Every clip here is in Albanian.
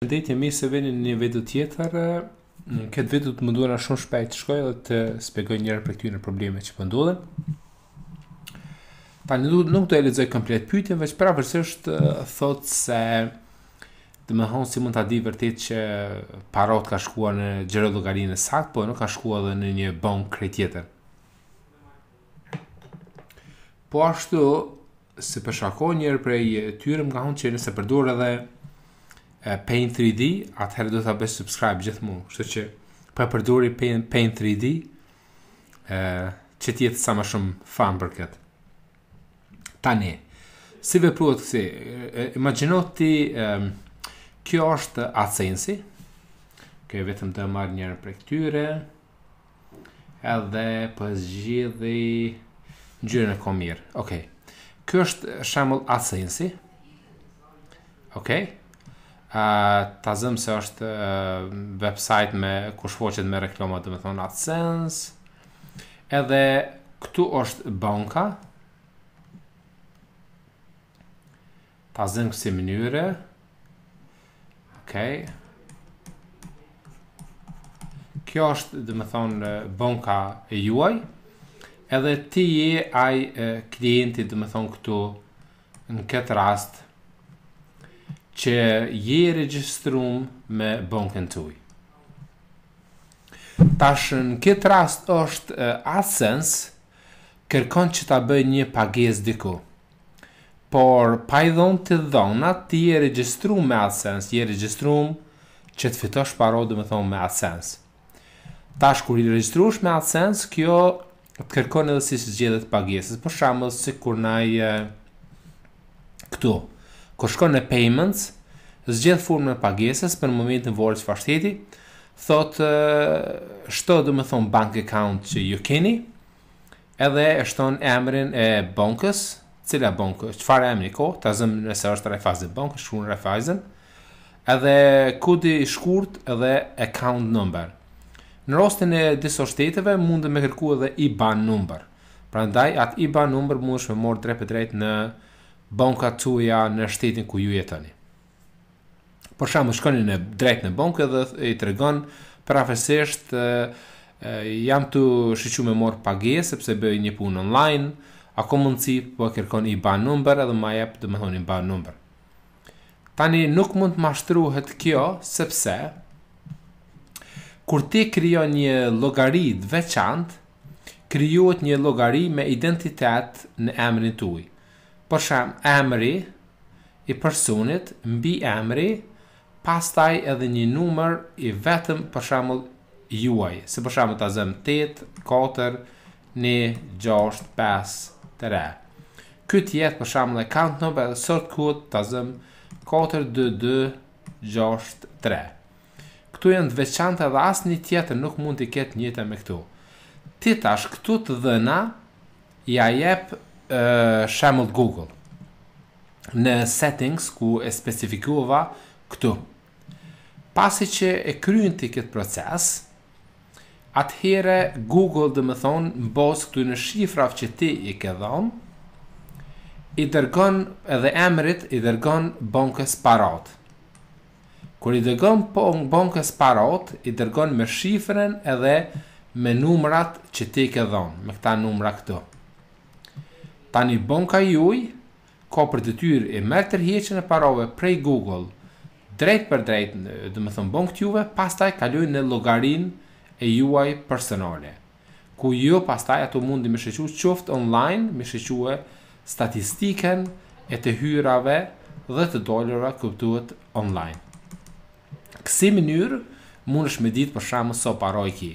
Përndet e mirë se vjen në një video tjetër. Në mm. këtë video do të më duhen shumë shpejt të shkoj dhe të shpjegoj njëra për këtyre probleme që po ndodhen. Tanë nuk nuk do të lexoj komplet pyetjen, veç para për thotë se të më thonë si mund të di vërtit që parot ka shkua në gjerë dhe e po nuk ka shkua dhe në një bank krej tjetër. Po ashtu, se përshako po njërë prej tyrem ka hanë që nëse përdur edhe Paint 3D, atëherë do të bësh subscribe gjithmonë. Kështu që për po përduri Paint, 3D, ë që ti jetë sa më shumë fan për këtë. Tani, si vepruat kësi, imagino ti, um, kjo është Asensi, kjo e vetëm të marrë njërë për këtyre, edhe për po zgjithi në gjyre në komirë. Okej, okay. kjo është shamull Asensi, okej, okay ta zëm se është uh, website me ku shfoqet me reklama, do të thon AdSense. Edhe këtu është banka. Ta zëm si mënyrë. Okej. Okay. Kjo është, dhe më thonë, banka e juaj, edhe ti je ai klienti, dhe më thonë, këtu, në këtë rastë, që je regjistruar me bankën tuaj. Tash në këtë rast është AdSense kërkon që ta bëj një pagjes diku. Por pa i të dhona, ti je regjistruar me AdSense, je regjistruar që të fitosh parodë dhe me thonë me AdSense. Tash kur i registrush me AdSense, kjo të kërkon edhe si së gjithet për shembull, si kur na i këtu. Uh, Kur shkon në payments, zgjedh formën e pagesës për momentin vore që fashtjeti, thot shto dhe me thonë bank account që ju keni, edhe e në emrin e bankës, cila bankë, çfarë emri i ko, ta zëmë nëse është refazit bankës, shkruan në edhe kodi i shkurt edhe account number. Në rostin e diso shteteve mund të me kërku edhe IBAN number. Pra ndaj atë IBAN number mund të më morë drepe drejt në banka tuja në shtetin ku ju jetoni. Por shembull, shkoni në drejt në bankë dhe i tregon prafesisht e, jam tu shqyqu me mor pagesë sepse bëj një punë online, ako mundësi po kërkon i ban number edhe ma jep dhe me thoni i ban number. Tani nuk mund të mashtruhet kjo sepse kur ti krijon një llogari të veçantë, krijohet një llogari me identitet në emrin tuaj për emri i personit mbi emri pastaj edhe një numër i vetëm për shembull juaj se për shembull ta zëm 8 4 1 6 5 3 Ky jet jetë për shembull account number sort code ta zëm 4 2 2 6 3 këtu janë të veçanta dhe asë një tjetër nuk mund të ketë njëte me këtu. Ti tash këtu të dhëna, ja jep uh, Google në settings ku e specifikuva këtu. Pasi që e kryin të këtë proces, atëhere Google dhe më thonë në bosë këtu në shifraf që ti i ke dhonë, i dërgon edhe emrit, i dërgon bankës parat Kër i dërgon po, bankës parat i dërgon me shifren edhe me numrat që ti i ke dhonë, me këta numra Këtu. Tani banka juaj ka për tyrë e merr tërheqjen e parave prej Google drejt për drejt, do të thon bankët juve, pastaj kalojnë në llogarinë e juaj personale. Ku ju jo, pastaj ato mundi me shëqu qoft online, me shëqu statistiken e të hyrave dhe të dollarëve kuptuat online. Kësi mënyrë mund është me ditë për shamë së so paroj ki.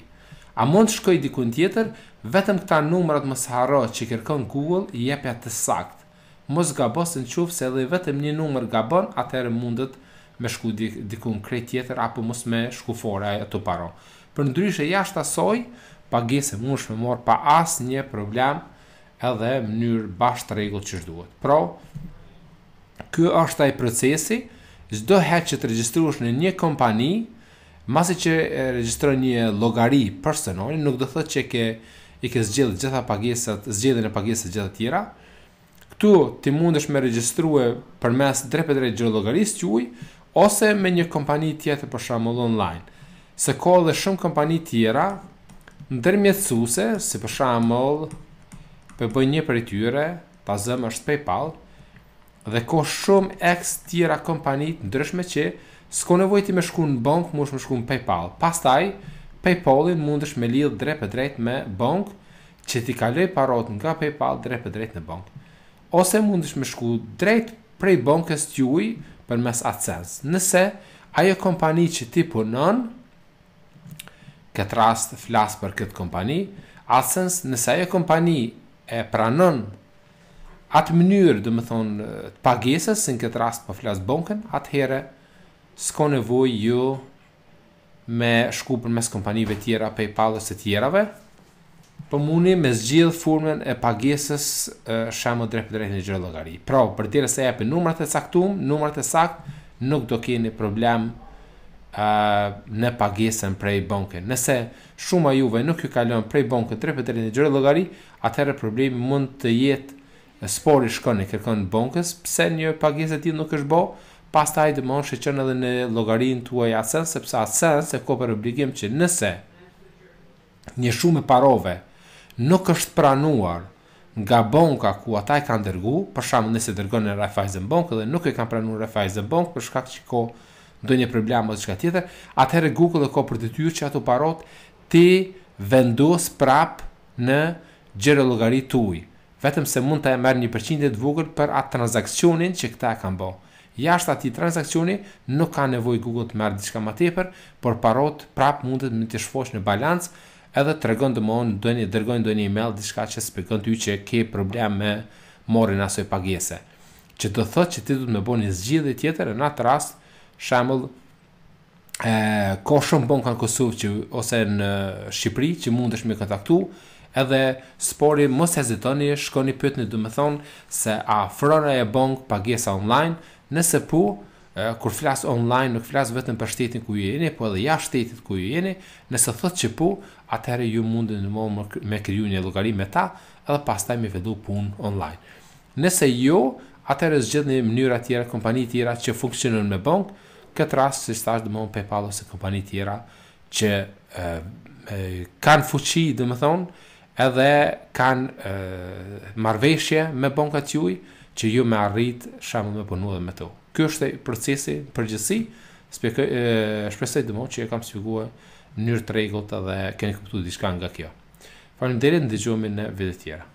A mund të shkoj diku tjetër? Vetëm këta numrat mos harro që kërkon Google i jep atë sakt. Mos gabos në qufë se edhe vetëm një numër gabon, atëherë mundet me shku në krejt tjetër apo mos me shku fora e të paro. Për ndryshe jashtë asoj, pagese mund shme morë pa asë një problem edhe mënyrë bashkë të regullë që shduhet. Pro, kjo është ai procesi, zdo që të registrush në një kompani, Masi që e regjistron një llogari persononi, nuk do thotë që ke i ke zgjedh gjitha pagesat, zgjedhjen e pagesave gjitha të tjera. Ktu ti mundesh me regjistrue përmes drejtë drejt gjë llogarisë juaj ose me një kompani tjetër për shembull online. Se ko dhe shumë kompani tjera ndërmjetësuese, si për shembull për bëj një për tyre, pa zëm është PayPal dhe ka shumë ex tjera kompani të ndryshme që s'ko nevojti me shku në bank, mund është me shku në Paypal. Pas taj, Paypalin mund është me lidhë drejt për drejt me bank, që ti ka parot nga Paypal drejt për drejt në bank. Ose mund është me shku drejt prej bankës t'juj për mes atësens. Nëse, ajo kompani që ti punon, këtë rast flasë për këtë kompani, atësens, nëse ajo kompani e pranon atë mënyrë, dhe më thonë, të pagjesës, në këtë rast për po flasë bankën, atë s'ko nevoj ju me shku për mes kompanive tjera, Paypalës e tjerave, për po mundi me zgjidhë formën e pagesës shemë drejt për drejtë një gjërë logari. Pra, për tjere se epi numrat e saktum, numrat e sakt, nuk do keni problem uh, në pagesën prej bankën. Nëse shumë a juve nuk ju kalon prej bankën për drejtë një gjërë logari, atëherë problemi mund të jetë spori shkon e kërkon bankës, pse një pagesë e ti nuk është bo, pastaj të mund shëqen edhe në logarin tuaj asens, sepse asens e ko për obligim që nëse një shumë e parove nuk është pranuar nga banka ku ata e kanë dërgu, për shkak nëse dërgon në Raiffeisen Bank dhe nuk e kanë pranuar Raiffeisen Bank për shkak që do ndonjë problem ose diçka tjetër, atëherë Google e ko për detyrë që ato parot ti vendos prap në gjerë të tuaj, vetëm se mund të merë një përqindje të vogël për atë transaksionin që këta e kanë Jashtë atij transaksioni nuk ka nevojë Google të marrë diçka më tepër, por parot prap mundet me të shfosh në balancë edhe të regon të mon, do një dërgojnë do një email, diçka që spekon të ju që ke problem me morin asoj pagese. Që të thëtë që ti du të me bo një zgjidhe tjetër, në atë rast, shamëll, ko shumë bon kanë Kosovë që, ose në Shqipëri që mund është me kontaktu, edhe spori mos hezitoni, shkoni pytni dhe me thonë se a frona e bong pagesa online, nëse pu, kur flas online nuk flas vetëm për shtetin ku jeni, po edhe ja shtetit ku jeni, nëse thot që pu, atëherë ju mundin të mos me kriju një llogari me ta, edhe pastaj me vedu punë online. Nëse ju, jo, atëherë zgjidhni mënyra tjera, kompani tjera që funksionojnë me bong, këtë rast si thash do PayPal ose kompani tjera që kanë fuqi, domethënë, edhe kanë marveshje me banka të juj, që ju me arritë shamë me punu dhe me të u. Kjo është e procesi përgjësi, shpesaj dëmo që e kam sëpikua njërë të regullët dhe keni këptu të diska nga kjo. Për në derit në dëgjohemi në vide tjera.